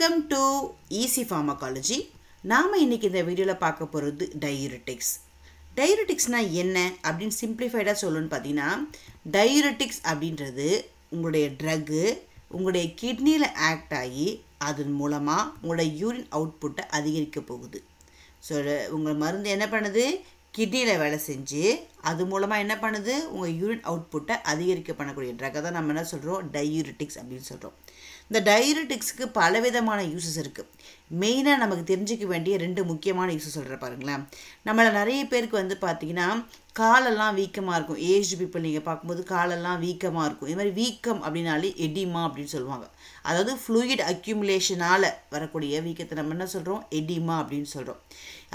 Welcome to easy pharmacology நாம் இன்றைக்கி இந்த வீடியோவில் பார்க்க போகிறது டையூரட்டிக்ஸ் டையூரட்டிக்ஸ்னால் என்ன அப்படின்னு சிம்பிளிஃபைடாக சொல்லணும்னு பார்த்தீங்கன்னா டையூரட்டிக்ஸ் அப்படின்றது உங்களுடைய ட்ரக்கு உங்களுடைய கிட்னியில் ஆக்ட் ஆகி அதன் மூலமாக உங்களுடைய யூரின் அவுட்புட்டை அதிகரிக்க போகுது ஸோ உங்கள் மருந்து என்ன பண்ணுது கிட்னியில் வேலை செஞ்சு அது மூலமாக என்ன பண்ணுது உங்கள் யூரின் அவுட்புட்டை அதிகரிக்க பண்ணக்கூடிய ட்ரக்கை தான் நம்ம என்ன சொல்கிறோம் டையூரட்டிக்ஸ் அப்படின்னு சொல்கிறோம் இந்த டைரட்டிக்ஸுக்கு பலவிதமான யூசஸ் இருக்குது மெயினாக நமக்கு தெரிஞ்சிக்க வேண்டிய ரெண்டு முக்கியமான யூஸஸ் சொல்கிற பாருங்களேன் நம்மளை நிறைய பேருக்கு வந்து பார்த்திங்கன்னா காலெல்லாம் வீக்கமாக இருக்கும் ஏஜ் பீப்புள் நீங்கள் பார்க்கும்போது காலெல்லாம் வீக்கமாக இருக்கும் இது மாதிரி வீக்கம் அப்படின்னாலே எடிமா அப்படின்னு சொல்லுவாங்க அதாவது ஃப்ளூயிட் அக்யூமுலேஷனால் வரக்கூடிய வீக்கத்தை நம்ம என்ன சொல்கிறோம் எடிமா அப்படின்னு சொல்கிறோம்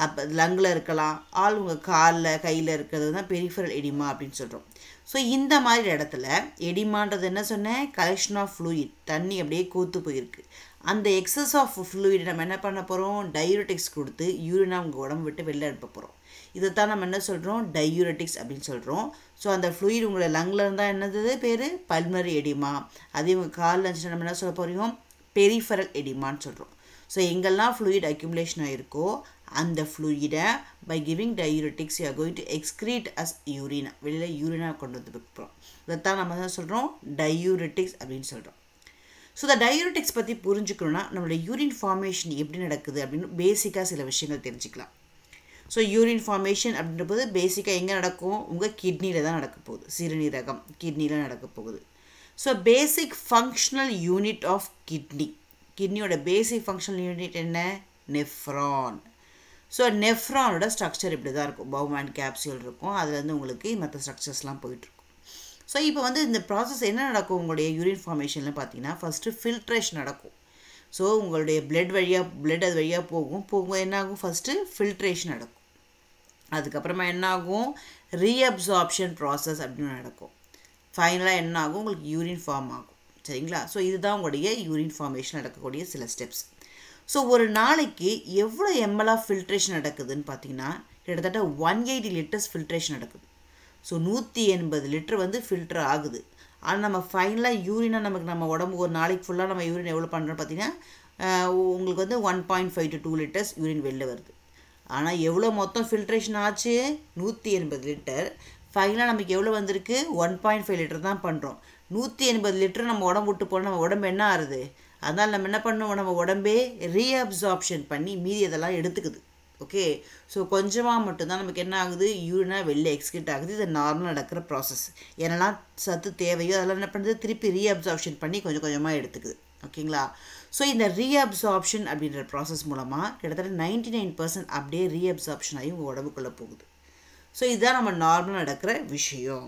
அப்போ லங்கில் இருக்கலாம் ஆள் உங்கள் காலில் கையில் இருக்கிறது தான் பெரிஃபரல் எடிமா அப்படின்னு சொல்கிறோம் ஸோ இந்த மாதிரி இடத்துல எடிமான்றது என்ன சொன்னேன் கலெக்ஷன் ஆஃப் ஃப்ளூயிட் தண்ணி அப்படியே கூத்து போயிருக்கு அந்த எக்ஸஸ் ஆஃப் ஃப்ளூயிட் நம்ம என்ன பண்ண போகிறோம் டையூரட்டிக்ஸ் கொடுத்து யூரினா உங்கள் உடம்பு விட்டு வெளில எடுப்ப போகிறோம் இதை தான் நம்ம என்ன சொல்கிறோம் டையூரட்டிக்ஸ் அப்படின்னு சொல்கிறோம் ஸோ அந்த ஃப்ளூயிட் உங்களை லங்கில் இருந்தால் என்னது பேர் பல்மரி எடிமா அதே உங்கள் காலில் இருந்துச்சுன்னா நம்ம என்ன சொல்ல போகிறோம் பெரிஃபரல் எடிமான்னு சொல்கிறோம் ஸோ எங்கெல்லாம் ஃப்ளூயிட் அக்யூமுலேஷன் ஆகிருக்கோ அந்த ஃப்ளூயிடை by giving diuretics you are going to excrete as யூரினா வெளியில் யூரினா கொண்டு வந்து வைக்கிறோம் இதைத்தான் நம்ம என்ன சொல்கிறோம் டயூரட்டிக்ஸ் அப்படின்னு சொல்கிறோம் ஸோ இந்த டயூரட்டிக்ஸ் பற்றி புரிஞ்சுக்கணும்னா நம்மளோட யூரின் ஃபார்மேஷன் எப்படி நடக்குது அப்படின்னு பேசிக்காக சில விஷயங்கள் தெரிஞ்சுக்கலாம் ஸோ யூரின் ஃபார்மேஷன் அப்படின்ற போது பேசிக்காக எங்கே நடக்கும் உங்கள் கிட்னியில் தான் நடக்க போகுது சிறுநீரகம் கிட்னியில் நடக்க போகுது so basic functional unit of kidney கிட்னியோட பேசிக் ஃபங்க்ஷனல் யூனிட் என்ன நெஃப்ரான் ஸோ நெஃப்ரானோட ஸ்ட்ரக்சர் இப்படி தான் இருக்கும் பவுமேன் கேப்சியூல் இருக்கும் அதுலேருந்து உங்களுக்கு மற்ற ஸ்ட்ரக்சர்ஸ்லாம் போயிட்டுருக்கும் ஸோ இப்போ வந்து இந்த ப்ராசஸ் என்ன நடக்கும் உங்களுடைய யூரின் ஃபார்மேஷன்லாம் பார்த்தீங்கன்னா ஃபஸ்ட்டு ஃபில்ட்ரேஷன் நடக்கும் ஸோ உங்களுடைய பிளட் வழியாக பிளட் அது வழியாக போகும் போகும் என்ன ஆகும் ஃபஸ்ட்டு ஃபில்ட்ரேஷன் நடக்கும் அதுக்கப்புறமா என்னாகும் ரீஅப்சார்ப்ஷன் ப்ராசஸ் அப்படின்னு நடக்கும் ஃபைனலாக என்ன ஆகும் உங்களுக்கு யூரின் ஃபார்ம் ஆகும் சரிங்களா ஸோ இதுதான் உங்களுடைய யூரின் ஃபார்மேஷன் நடக்கக்கூடிய சில ஸ்டெப்ஸ் ஸோ ஒரு நாளைக்கு எவ்வளோ எம்எல் ஆஃப் ஃபில்ட்ரேஷன் நடக்குதுன்னு பார்த்தீங்கன்னா கிட்டத்தட்ட ஒன் எயிட்டி லிட்டர்ஸ் ஃபில்ட்ரேஷன் நடக்குது ஸோ நூற்றி எண்பது லிட்டர் வந்து ஃபில்டர் ஆகுது ஆனால் நம்ம ஃபைனலாக யூரினை நமக்கு நம்ம உடம்பு ஒரு நாளைக்கு ஃபுல்லாக நம்ம யூரின் எவ்வளோ பண்ணுறோம் பார்த்தீங்கன்னா உங்களுக்கு வந்து one point five to two litres urine வெளில வருது ஆனால் எவ்வளோ மொத்தம் ஃபில்ட்ரேஷன் ஆச்சு நூற்றி எண்பது லிட்டர் ஃபைனலாக நமக்கு எவ்வளோ வந்திருக்கு ஒன் பாயிண்ட் ஃபைவ் லிட்டர் தான் பண்ணுறோம் நூற்றி எண்பது லிட்டர் நம்ம உடம்பு விட்டு போனால் நம்ம உடம்பு என்ன ஆகுது அதனால் நம்ம என்ன பண்ணுவோம் நம்ம உடம்பே ரீஅப்சார்ப்ஷன் பண்ணி மீதி இதெல்லாம் எடுத்துக்குது ஓகே ஸோ கொஞ்சமாக மட்டும்தான் நமக்கு என்ன ஆகுது யூரினாக வெளில எக்ஸிக்யூட் ஆகுது இது நார்மலாக நடக்கிற ப்ராசஸ் என்னெல்லாம் சத்து தேவையோ அதெல்லாம் என்ன பண்ணுறது திருப்பி ரீஅப்சார்ப்ஷன் பண்ணி கொஞ்சம் கொஞ்சமாக எடுத்துக்குது ஓகேங்களா ஸோ இந்த ரீஅப்சார்ப்ஷன் அப்படின்ற ப்ராசஸ் மூலமாக கிட்டத்தட்ட நைன்டி நைன் பர்சன்ட் அப்படியே ரீஅப்சார்ப்ஷன் ஆகி உங்கள் உடம்புக்குள்ளே போகுது ஸோ இதுதான் நம்ம நார்மலாக நடக்கிற விஷயம்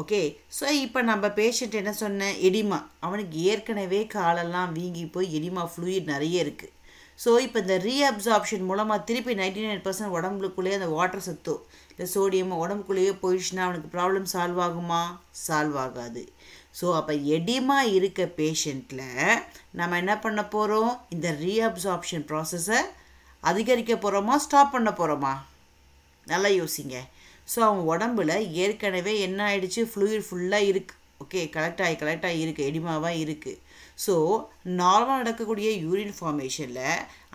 ஓகே ஸோ இப்போ நம்ம பேஷண்ட் என்ன சொன்னேன் எடிமா அவனுக்கு ஏற்கனவே காலெல்லாம் வீங்கி போய் எடிமா ஃப்ளூயிட் நிறைய இருக்குது ஸோ இப்போ இந்த ரீஅப்சார்ப்ஷன் மூலமாக திருப்பி நைன்டி நைன் பர்சன்ட் உடம்புக்குள்ளேயே அந்த வாட்டர் சத்து இல்லை சோடியம் உடம்புக்குள்ளேயே போயிடுச்சுன்னா அவனுக்கு ப்ராப்ளம் சால்வ் ஆகுமா சால்வ் ஆகாது ஸோ அப்போ எடிமா இருக்க பேஷண்ட்டில் நம்ம என்ன பண்ண போகிறோம் இந்த ரீஅப்சார்ப்ஷன் ப்ராசஸை அதிகரிக்க போகிறோமா ஸ்டாப் பண்ண போகிறோமா நல்லா யோசிங்க ஸோ அவன் உடம்புல ஏற்கனவே என்ன ஆயிடுச்சு ஃப்ளூயிட் ஃபுல்லாக இருக்குது ஓகே கலெக்ட் ஆகி கலெக்ட் ஆகி இருக்குது எடிமாவாக இருக்குது ஸோ நார்மலாக நடக்கக்கூடிய யூரின் ஃபார்மேஷனில்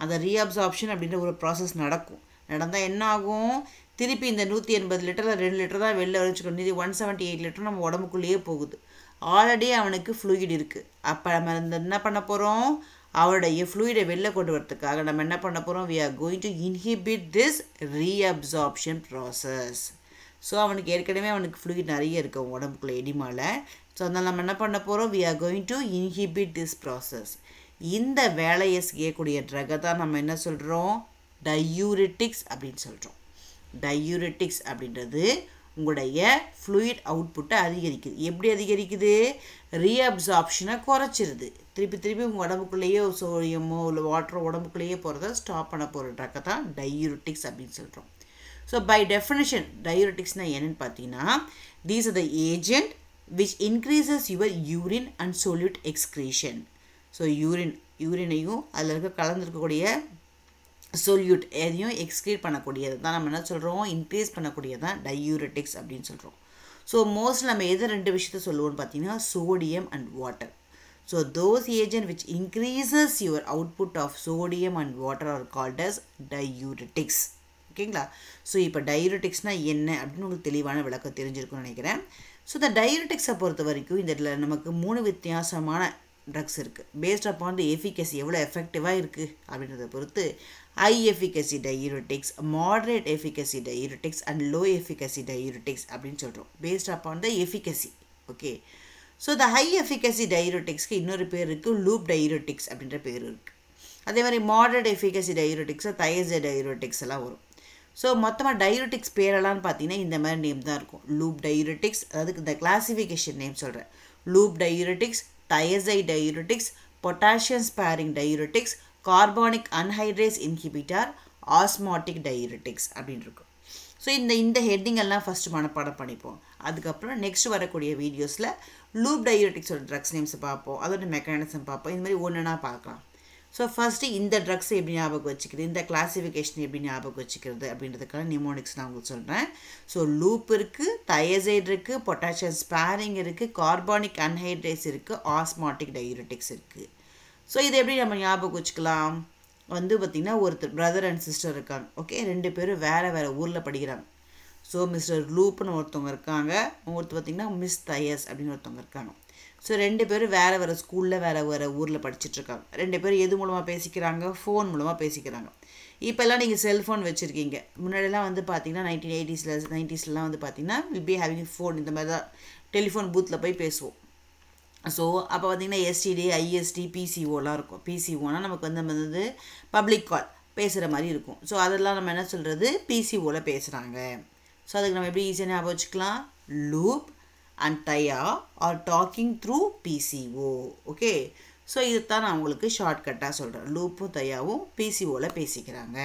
அந்த ரீஅப்சார்ப்ஷன் அப்படின்ற ஒரு ப்ராசஸ் நடக்கும் நடந்தால் என்ன ஆகும் திருப்பி இந்த நூற்றி எண்பது லிட்டரில் ரெண்டு லிட்டர் தான் வெளில வச்சுக்கணும் இது ஒன் செவன்ட்டி எயிட் லிட்டர் நம்ம உடம்புக்குள்ளேயே போகுது ஆல்ரெடி அவனுக்கு ஃப்ளூயிட் இருக்குது அப்போ நம்ம இந்த என்ன பண்ண போகிறோம் அவருடைய ஃப்ளூயிடை வெளில கொண்டு வரதுக்காக நம்ம என்ன பண்ண போகிறோம் we are going to inhibit this reabsorption process so அவனுக்கு ஏற்கனவே அவனுக்கு ஃப்ளூயிட் நிறைய இருக்கும் உடம்புக்குள்ளே எடிமால ஸோ அதனால் நம்ம என்ன பண்ண போகிறோம் we are going to inhibit this process இந்த வேலையை செய்யக்கூடிய ட்ரகை தான் நம்ம என்ன சொல்கிறோம் டையூரிட்டிக்ஸ் அப்படின்னு சொல்கிறோம் டையூரிட்டிக்ஸ் அப்படின்றது உங்களுடைய ஃப்ளூயிட் அவுட்புட்டை அதிகரிக்குது எப்படி அதிகரிக்குது ரீஅப்சார்ப்ஷனை குறைச்சிருது திருப்பி திருப்பி உங்கள் உடம்புக்குள்ளேயே சோடியமோ இல்லை வாட்டரோ உடம்புக்குள்ளேயே போகிறத ஸ்டாப் பண்ண போகிற ட்ரக்கை தான் டையூரிட்டிக்ஸ் அப்படின்னு சொல்கிறோம் ஸோ பை டெஃபினேஷன் டயூரட்டிக்ஸ்னால் என்னென்னு பார்த்தீங்கன்னா these are the agent which increases your urine and solute excretion so urine யூரினையும் அதில் இருக்க கலந்துருக்கக்கூடிய சொல்யூட் எதையும் எக்ஸ்க்ரீட் பண்ணக்கூடியது தான் நம்ம என்ன சொல்கிறோம் இன்க்ரீஸ் பண்ணக்கூடியது தான் டயூரட்டிக்ஸ் அப்படின்னு சொல்கிறோம் ஸோ மோஸ்ட் நம்ம எது ரெண்டு விஷயத்த சொல்லுவோம்னு பார்த்தீங்கன்னா sodium and water so those agent which increases your output of sodium and water are called as diuretics ஓகேங்களா ஸோ இப்போ டைரட்டிக்ஸ்னால் என்ன அப்படின்னு உங்களுக்கு தெளிவான விளக்கம் தெரிஞ்சிருக்கும்னு நினைக்கிறேன் ஸோ இந்த டைரட்டிக்ஸை பொறுத்த வரைக்கும் இதில் நமக்கு மூணு வித்தியாசமான ட்ரக்ஸ் இருக்குது பேஸ்ட் அப்பான் தி எஃபிகசி எவ்வளோ எஃபெக்டிவாக இருக்குது அப்படின்றத பொறுத்து high efficacy diuretics moderate efficacy diuretics and low efficacy diuretics அப்படின்னு சொல்கிறோம் based upon the efficacy okay so the high efficacy டையூரட்டிக்ஸ்க்கு இன்னொரு பேர் இருக்குது லூப் டையூரட்டிக்ஸ் அப்படின்ற பேர் இருக்குது அதே மாதிரி மாடரேட் எஃபிகசி டையூரட்டிக்ஸாக தயசை டையூரட்டிக்ஸ் எல்லாம் வரும் ஸோ மொத்தமாக டையூரிட்டிக்ஸ் பேரெல்லாம்னு பார்த்தீங்கன்னா இந்த மாதிரி நேம் தான் இருக்கும் லூப் டையூரிட்டிக்ஸ் அதாவது இந்த கிளாசிஃபிகேஷன் நேம் சொல்கிறேன் loop diuretics thiazide diuretics potassium sparing diuretics carbonic anhydrase inhibitor osmotic diuretics அப்படின்னு இருக்கும் ஸோ இந்த இந்த ஹெட்டிங் எல்லாம் ஃபஸ்ட்டு மனப்பாடம் பண்ணிப்போம் அதுக்கப்புறம் நெக்ஸ்ட் வரக்கூடிய வீடியோஸில் லூப் டயபெட்டிக்ஸோட ட்ரக்ஸ் நேம்ஸை பார்ப்போம் அதோட மெக்கானிசம் பார்ப்போம் இந்த மாதிரி ஒன்றுனா பார்க்கலாம் ஸோ ஃபஸ்ட்டு இந்த ட்ரக்ஸ் எப்படி ஞாபகம் வச்சுக்கிறது இந்த கிளாஸிஃபிகேஷன் எப்படி ஞாபகம் வச்சுக்கிறது அப்படின்றதுக்கான நியூமோனிக்ஸ் நான் உங்களுக்கு சொல்கிறேன் ஸோ லூப் இருக்குது தயசைட் இருக்குது பொட்டாசியம் ஸ்பேரிங் இருக்குது கார்பானிக் அன்ஹைட்ரேட்ஸ் இருக்குது ஆஸ்மாட்டிக் டயூரட்டிக்ஸ் இருக்குது ஸோ இதை எப்படி நம்ம ஞாபகம் வச்சுக்கலாம் வந்து பார்த்திங்கன்னா ஒருத்தர் பிரதர் அண்ட் சிஸ்டர் இருக்காங்க ஓகே ரெண்டு பேரும் வேறு வேறு ஊரில் படிக்கிறாங்க ஸோ மிஸ்டர் லூப்னு ஒருத்தவங்க இருக்காங்க ஒருத்தர் பார்த்திங்கன்னா மிஸ் தயஸ் அப்படின்னு ஒருத்தவங்க இருக்காங்க ஸோ ரெண்டு பேரும் வேறு வேறு ஸ்கூலில் வேறு வேறு ஊரில் படிச்சுட்ருக்காங்க ரெண்டு பேரும் எது மூலமாக பேசிக்கிறாங்க ஃபோன் மூலமாக பேசிக்கிறாங்க இப்போல்லாம் நீங்கள் செல்ஃபோன் வச்சுருக்கீங்க முன்னாடிலாம் வந்து பார்த்தீங்கன்னா நைன்டீன் எயிட்டிஸில் நைன்ட்டீஸ்லாம் வந்து பார்த்தீங்கன்னா வில் பி ஹேவிங் ஃபோன் இந்த மாதிரி தான் டெலிஃபோன் பூத்தில் போய் பேசுவோம் ஸோ அப்போ பார்த்திங்கன்னா எஸ்டிடி ஐஎஸ்டி பிசிஓலாம் இருக்கும் பிசிஓனால் நமக்கு வந்து நம்ம வந்து பப்ளிக் கால் பேசுகிற மாதிரி இருக்கும் ஸோ அதெல்லாம் நம்ம என்ன சொல்கிறது பிசிஓவில் பேசுகிறாங்க ஸோ அதுக்கு நம்ம எப்படி ஈஸியாக ஞாபகம் வச்சுக்கலாம் loop and thia are talking through PCO okay so தான் நான் உங்களுக்கு ஷார்ட்கட்டாக சொல்கிறேன் லூப்பும் தயாவும் பிசிஓவில் பேசிக்கிறாங்க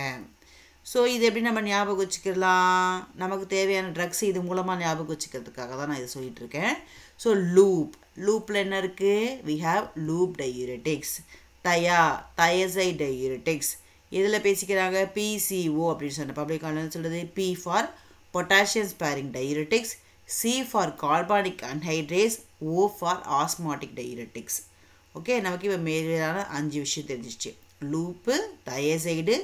ஸோ இது எப்படி நம்ம ஞாபகம் வச்சுக்கலாம் நமக்கு தேவையான ட்ரக்ஸ் இது மூலமாக ஞாபகம் வச்சுக்கிறதுக்காக தான் நான் இதை சொல்லிகிட்ருக்கேன் ஸோ லூப் லூப்பில் என்ன இருக்குது we have loop diuretics thia thiazide diuretics இதில் பேசிக்கிறாங்க பிசிஓ அப்படின்னு சொன்ன பப்ளிக் ஆன்லைன் சொல்கிறது P for potassium sparing diuretics C for carbonic anhydrase, O for osmotic diuretics. Okay நமக்கு இப்போ மேலான அஞ்சு விஷயம் தெரிஞ்சிச்சு loop thiazide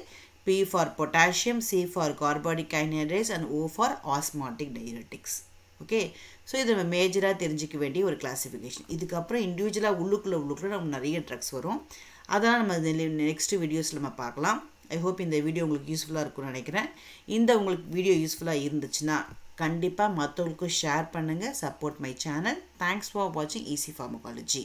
P for potassium C for carbonic anhydrase and O for osmotic diuretics okay so இது நம்ம மேஜராக தெரிஞ்சிக்க வேண்டிய ஒரு கிளாஸிஃபிகேஷன் இதுக்கப்புறம் இண்டிவிஜுவலாக உள்ளுக்குள்ளே உள்ளுக்குள்ள நமக்கு நிறைய ட்ரக்ஸ் வரும் அதெல்லாம் நம்ம நெக்ஸ்ட் வீடியோஸில் நம்ம பார்க்கலாம் ஐ ஹோப் இந்த வீடியோ உங்களுக்கு யூஸ்ஃபுல்லாக இருக்கும்னு நினைக்கிறேன் இந்த உங்களுக்கு வீடியோ யூஸ்ஃபுல்லாக இருந்துச்சுன்னா கண்டிப்பாக மற்றவங்களுக்கும் ஷேர் பண்ணுங்கள் support my channel thanks for வாட்சிங் ஈஸி ஃபார்மகாலஜி